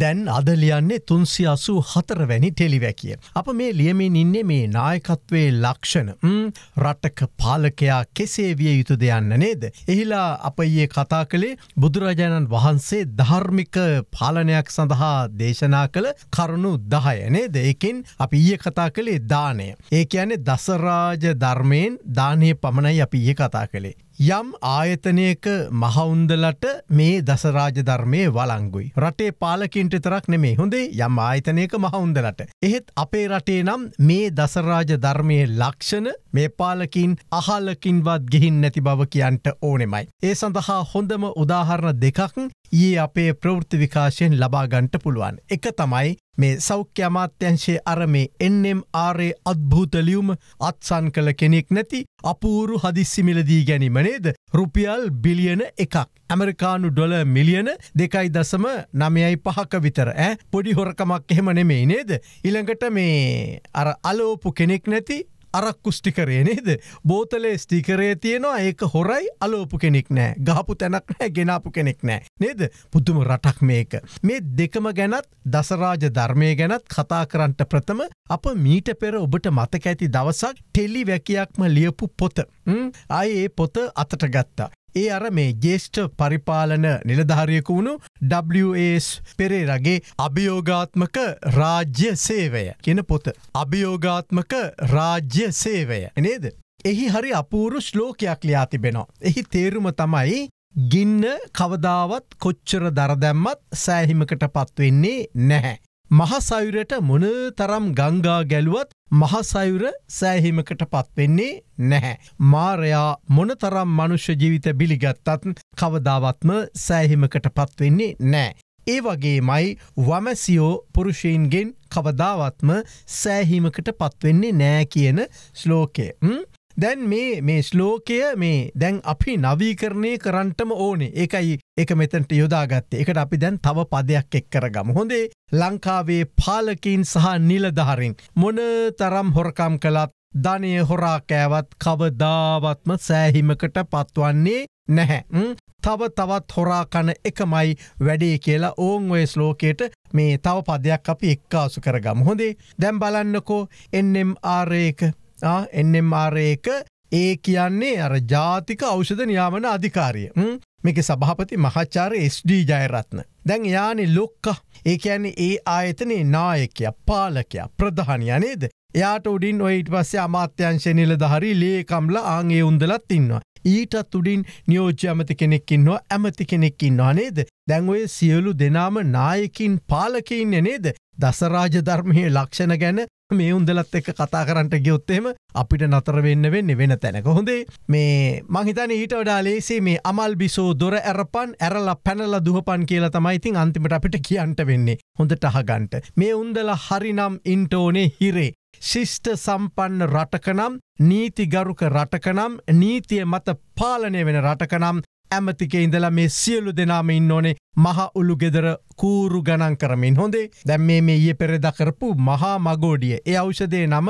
දැන් අද ලියන්නේ තුන්සි අසු හතරවැනි ටෙලිවැකිය. අප මේ ලියමින් ඉන්නේ මේ නායකත්වේ ලක්ෂණ රටක පාලකයා කෙසේ විය යුතු දෙයන්න නේද. එහිලා අප ඒ කතා කළේ බුදුරජාණන් වහන්සේ ධර්මික පාලනයක් සඳහා දේශනා කළ කරුණු දහය නේද එකින් අපි ඊය කතා කළේ දානය. ඒ කියන්නේ දසරාජ ධර්මයෙන් දානය පමණයි අපි ඒ කතා කළේ. යම් ආයතනයක මහවුන්දලට මේ දසරාජ ධර්මය වලංගුයි. රටේ පාලකින්ට තරක් නෙමේ හොඳේ යම් ආයතනයක මහවුන්දලට. එහෙත් අපේ රටේ නම් මේ දසරාජ ධර්මය ලක්ෂණ මේ පාලකින් අහල්ලකින්වත් ගිහින් නැති බව කියන්ට ඕනෙමයි. ඒ සඳහා හොඳම උදාහරණ දෙකක් ඒ අපේ ප්‍රෘති විකාශයෙන් ලබාගන්ට පුළුවන්. එක තමයි මේ සෞඛ්‍ය අමාත්‍යංශයේ අර මේ එන්නම් ආරේ අත්භූතලියුම් අත්සන් කළ කෙනෙක් නැති අපූරු හදිස්සිමිලදී ගැනීම නේද රුපියල් බිලියන එකක් ඇමරිකානු ඩොල මිලියන දෙකයි දසම නමයයි පහක විතර ඇ පොඩි හොරකමක් එහෙම නෙමෙයි නේද ඉළඟට මේ අර අලෝපු කෙනෙක් නැති අරක්කු ස්ටිකරේ නේද බෝතලේ ස්ටිකරේ තියෙනවා ඒක හොරයි අලෝපු කෙනෙක් නෑ ගහපු තැනක් නෑ ගෙනාපු කෙනෙක් නෑ නේද පුදුම රටක් මේක මේ දෙකම ගැනත් දසරාජ ධර්මය ගැනත් කතා කරන්නට ප්‍රථම අප මීට පෙර ඔබට මතක ඇති දවසක් ටෙල්ලි වැැකයක්ම ලියපු පොත අය ඒ පොත අතට ගත්තා ඒ අර මේ ජේෂ්ඨ පරිපාලන නිලධාරියක වුණු WAS පෙරේරගේ අභියෝගාත්මක රාජ්‍ය සේවය කියන පොත. අභියෝගාත්මක රාජ්‍ය සේවය නේද. එහි හරි අපූරු ශ්ලෝකයක් ලියා තිබෙනවා. එහි තේරුම තමයි ගින්න කවදාවත් කොච්චර දරදැම්මත් සෑහිමකට පත්වෙන්නේ නැහැ. මහසයුරට මොනතරම් ගංගා ගැලුවත් මහසයුර සෑහිමකට පත්වෙන්නේ නැහැ. මාරයා මොනතරම් මනුෂ්‍ය ජීවිත බිලිගත්තත් කවදාවත්ම සෑහිමකට පත්වෙන්නේ නෑ. ඒ වගේමයි වමැසියෝ පුරුෂයන්ගෙන් කවදාවත්ම සෑහිමකට පත්වෙන්නේ නෑ කියන ශ්ලෝකය. දැන් මේ මේ ශ්ලෝකය මේ දැන් අපි නවීකරණය කරන්ටම ඕනේ එකයි එක මෙතැට යොදාගත්තේ එකට අපි දැන් තව පදයක් එක් කරගම හොඳේ ලංකාවේ පාලකින් සහ නිලධහරින්. මොන තරම් හොරකම් කළත් ධනය හොරාකෑවත් කවදාවත්ම සෑහිමකට පත්වන්නේ නැහැ. තව තවත් හොරාකන එකමයි වැඩේ කියලා ඕන් ඔයස් ලෝකයට මේ තව පදයක් අපි එක්කාසු කරගම් හොඳේ දැම් බලන්නකෝ එන්නම් ආරයක එන්නම් ආරයක ඒ කියන්නේ අර ජාතික අෞෂධ නියාමන අධිකාරිය මේක සභහපති මහච්චාර ස්ඩ ජයරත්න. දැන් යානෙ ලොක්ක ඒකඇන ඒ ආයතනේ නායකය පාලකය ප්‍රධානය නේද. එයාට උඩින් ඔයිට පස්සේ අමාත්‍යංශ නිලධහරි ලේකම්ල ආගේ උන්දලත් ඉන්නවා. ඊටත් උඩින් නියෝජ්‍ය ඇමති කෙනෙක්කින්නවා ඇමති කෙනෙක්කින්නවා නේද. දැන්ඔය සියලු දෙනාම නායකින් පාලකයින්න නේද දසරාජ ධර්මයේ ලක්ෂණ ගැන මේ උන්දලත් එක්ක කතා කරන්නට ගියොත්තේම අපිට නතර වෙන්න වෙන්න වෙන තැනක හොඳේ මේ මහිතන ඊට වඩා ලේසේ මේ අමල් බිසෝ දොර ඇරපන් ඇරලා පැනල දුහපන් කියලා තමයිඉතින් අන්තිමට අපිට කියන්ට වෙන්නේ හොඳට අහගන්ට මේ උන්දල හරිනම් ඉන්ටෝනේ හිරේ ශිෂ්ට සම්පන්න රටකනම් නීතිගරුක රටකනම් නීතිය මත පාලනය වෙන රටකනම් ඇමතික ඉඳලා මේ සියලු දෙනාම ඉන්න ඕනේ මහ උළු ගෙදර කූරු ගණන් කරමින් හොඳේ දැම් මේ මේ ඒ පෙරෙදකරපු මහා මගෝඩිය ඒ අෞෂදය නම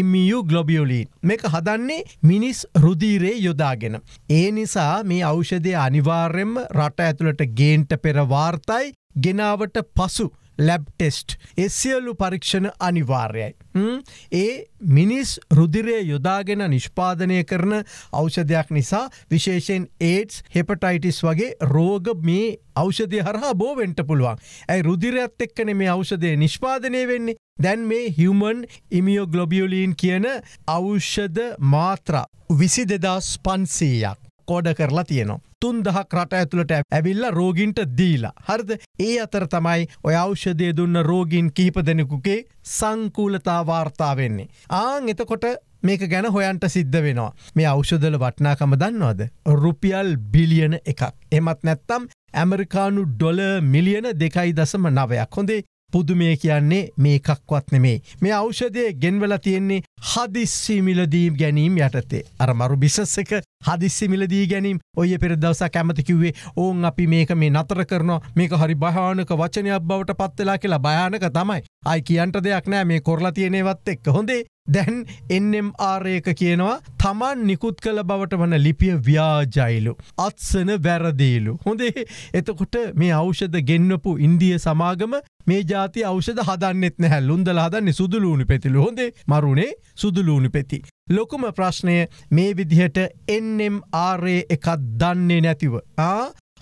ඉමියු ග්ලොබියලීන් මේක හදන්නේ මිනිස් රුදීරේ යොදාගෙන. ඒ නිසා මේ අෞෂදය අනිවාර්යෙන්ම රට ඇතුළට ගේන්ට පෙර වාර්තයි ගෙනාවට පසු ලැබ් ටෙස්ට් ඒ සියලු පරීක්ෂණ අනිවාර්යයි. ඒ මිනිස් රුදිරය යොදාගෙන නිෂ්පාදනය කරන අෞෂධයක් නිසා විශේෂෙන් ඒඩස් හෙපටයිටිස් වගේ රෝග මේ අෞෂධය හරහා බෝවෙන්ට පුළුවන් ඇයි රුදිරයත් එක්කන මේ අෞෂදය නිෂ්පාදනය වෙන්නේ දැන් මේ හමන් ඉමියෝ ගලොබියලීන් කියන අෞෂධ මාත්‍ර විසි දෙදස් පන්සීයක් කෝඩ කරලා තියෙනවා. තුන් දහක් රට ඇතුළට ඇවිල්ල රෝගින්ට දීලා. හරිද ඒ අතර තමයි ඔය අෞෂදය දුන්න රෝගීන් කිහිප දෙනෙකුගේ සංකූලතා වාර්තා වෙන්නේ. ආං එතකොට මේක ගැන හොයන්ට සිද්ධ වෙනවා මේ අෞෂදල වටනාකම දන්නවාද. රුපියල් බිලියන එකක්. එමත් නැත්තම් ඇමරිකානු ඩොල මිලියන දෙකයි දසම නවයක් හොඳේ පුදුමය කියන්නේ මේ එකක්වත් නෙමේ. මේ අෞෂදය ගෙන්වල තියෙන්නේ හදිස්සිමිලදීම් ගැනීම් යටතේ. අර මරු බිසස් එක හදිස්සි මිලදී ගැනීම් ඔය පෙරදවස කැමතිකිවේ ඕන් අපි මේක මේ නතර කරනවා මේක හරි භානක වචනයක් බවට පත්වෙලා කියලා භයානක තමයි. අයි කියන්ට දෙයක් නෑ මේ කොරලා තියනෙවත් එක්ක හොඳේ දැන් එන්නම් ආරයක කියනවා තමන් නිකුත් කළ බවට වන ලිපිය ව්‍යාජයිලු. අත්සන වැරදීලු. හොඳේ එතකොට මේ අෞෂධ ගෙන්වපු ඉන්දිය සමාගම මේ ජාති අෞෂධ හදන්නෙත් නැහැ ලුන්දලා හදන්නේ සුදුලූුණු පෙතිලු හොඳේ මරුණේ සුදුලූුණු පෙති. ලොකුම ප්‍රශ්නය මේ විදිහට එන්නම් ආරේ එකක් දන්නේ නැතිව.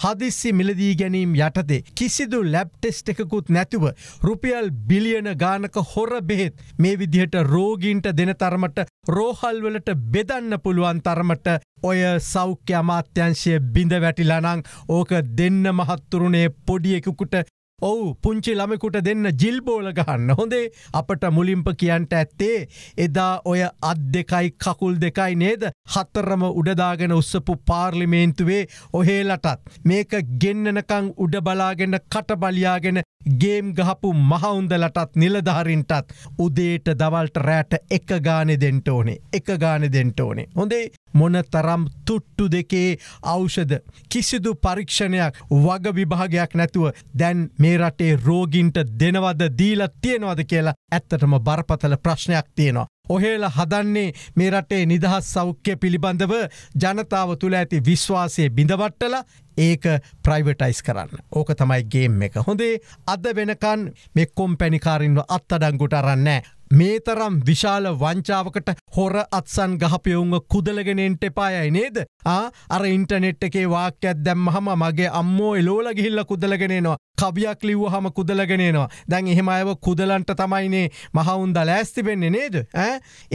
හදිස්සි මිලදී ගැනීම් යටතේ කිසිදු ලැබ්ටෙස්ට එකකුත් නැතිව රුපියල් බිලියන ගානක හොර බෙහෙත් මේ විදිහට රෝගීන්ට දෙන තරමට රෝහල්වලට බෙදන්න පුළුවන් තරමට ඔය සෞඛ්‍ය අමාත්‍යංශය බිඳ වැටිලනං ඕක දෙන්න මහත්තුරුණේ පොඩියකුකුට ඔවු පුංචි ළමෙකුට දෙන්න ජිල්බෝල ගහන්න හොඳේ අපට මුලින්ප කියන්ට ඇත්තේ එදා ඔය අත් දෙකයි කකුල් දෙකයි නේද හත්තරම උඩදාගෙන උස්සපු පාර්ලිමේන්තුවේ ඔහේලටත් මේක ගෙන්නනකං උඩබලාගෙන කටබලියාගෙන ගේම් ගහපු මහවුන්දලටත් නිලධාරින්ටත් උදේට දවල්ට රෑට එක ගානෙ දෙන්ට ඕනේ එක ගානෙ දෙන්ට ඕනේ හොඳේ මොන තරම් තුට්ටු දෙකේ අවෂද. කිසිදු පරීක්ෂණයක් වග විභාගයක් නැතුව දැන් මේ රටේ රෝගින්ට දෙනවද දීල තියෙනවද කියලා ඇත්තටම බරපතල ප්‍රශ්නයක් තියෙනවා. ඔහේල හදන්නේ මේ රටේ නිදහස් සෞඛ්‍ය පිළිබඳව ජනතාව තුළ ඇති විශ්වාසය බිඳවට්ටල ඒක ප්‍රයිවටයිස් කරන්න ඕක තමයි ගේම් එක හොඳේ අද වෙනකන් මෙ කොම් පැනිකාරින්ව අත්තඩංගුට අරන්නෑ මේ තරම් විශාල වංචාවකට හොර අත්සන් ගහපයවුන්ව කුදලගෙනෙන්ට එපායයි නේද අර ඉන්ටනෙට් එකේ වාක්‍යත් දැම් හම මගේ අම්මෝ එලෝල ගිහිල්ල කුදලගෙනනවා කවියක් ලිව්ව හම කුදලගෙනනවා දැන් එහෙම අයව කුදලන්ට තමයිනේ මහවුන්ද ලෑස්තිබෙන්නේ නේද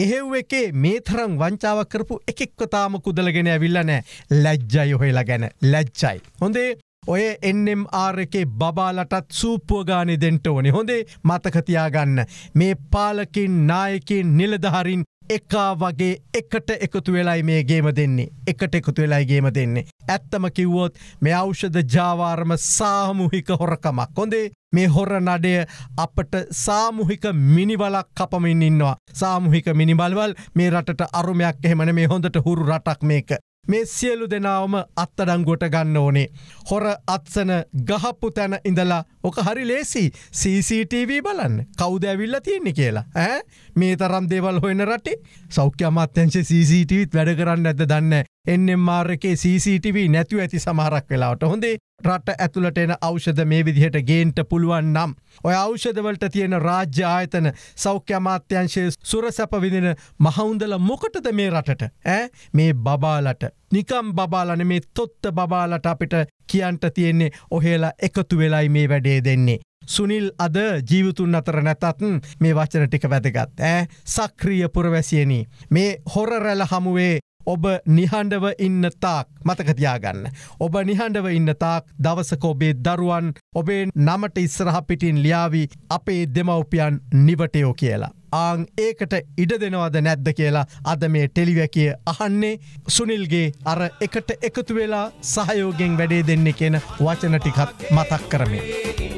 එහෙව් එකේ මේ තරම් වංචාව කරපු එකෙක්වතාම කුදලගෙන ඇවිල්ලනෑ ලැජ්ජයි ඔහෙලා ගැන ලැජ්ජයි හොඳේ ඔය එන්නම් ආරකේ බබාලටත් සූපුවගානය දෙෙන්ට ඕනි හොඳේ මතකතියාගන්න. මේ පාලකින් නායකින් නිලධහරින් එකා වගේ එකට එකතු වෙලයි මේ ගේම දෙන්නේ එකට එකතු වෙලයි ගේම දෙන්නේ. ඇත්තම කිව්වොත් මේ අෞෂධ ජාවාර්ම සාමුහික හොරකමක් කොඳේ මේ හොර නඩය අපට සාමුහික මිනිවලක් කපමින් ඉන්නවා. සාමුහික මිනිබල්වල් මේ රටට අරුමයක් එහෙමන මේ හොඳට හුරු රටක් මේක. මේ සියලු දෙනාවම අත්තඩංගොට ගන්න ඕනේ. හොර අත්සන ගහපු තැන ඉඳලා ඕක හරි ලේසි CCTV බලන්න කවුද ඇවිල්ල තියෙන්නේ කියලා. ඇ මේ තරම් දේවල් හොයන රටේ සෞඛ්‍ය අමාත්‍යංශ CCTVත් වැඩ කරන්න ඇද දන්න එන්ම්මාර් එකේ CCTV නැතුව ඇති සමහරක් වෙලාවට හොඳේ රට ඇතුළට එන අෞෂධ මේ විදිහට ගේන්ට පුළුවන් නම්. ඔය අෞෂධවලට තියෙන රාජ්‍ය ආයතන සෞඛ්‍ය අමාත්‍යංශයේ සුර සැපවිදින මහවුන්දල මොකටද මේ රටට ඇ මේ බබාලට. නිකම් බබාලන මේ තොත්ත බබාලට අපිට කියන්ට තියෙන්නේ ඔහේලා එකතු වෙලයි මේ වැඩේ දෙන්නේ. සුනිල් අද ජීවිතුන් අතර නැතත් මේ වචන ටික වැදගත් ඇ සක්‍රිය පුරවැසියනී. මේ හොරරැල හමුවේ ඔබ නිහඬව ඉන්න තාක් මතකතියාගන්න. ඔබ නිහඬව ඉන්න තාක් දවසක ඔබේ දරුවන් ඔබේ නමට ඉස්සරහ පිටින් ලියාවී අපේ දෙමව්පියන් නිවටයෝ කියලා. ආං ඒකට ඉඩ දෙනවද නැද්ද කියලා අද මේ ටෙලිවැකිය අහන්නේ සුනිල්ගේ අර එකට එකතු වෙලා සහයෝගෙන් වැඩේ දෙන්නේ කියෙන වචනටිකත් මතක් කරමින්.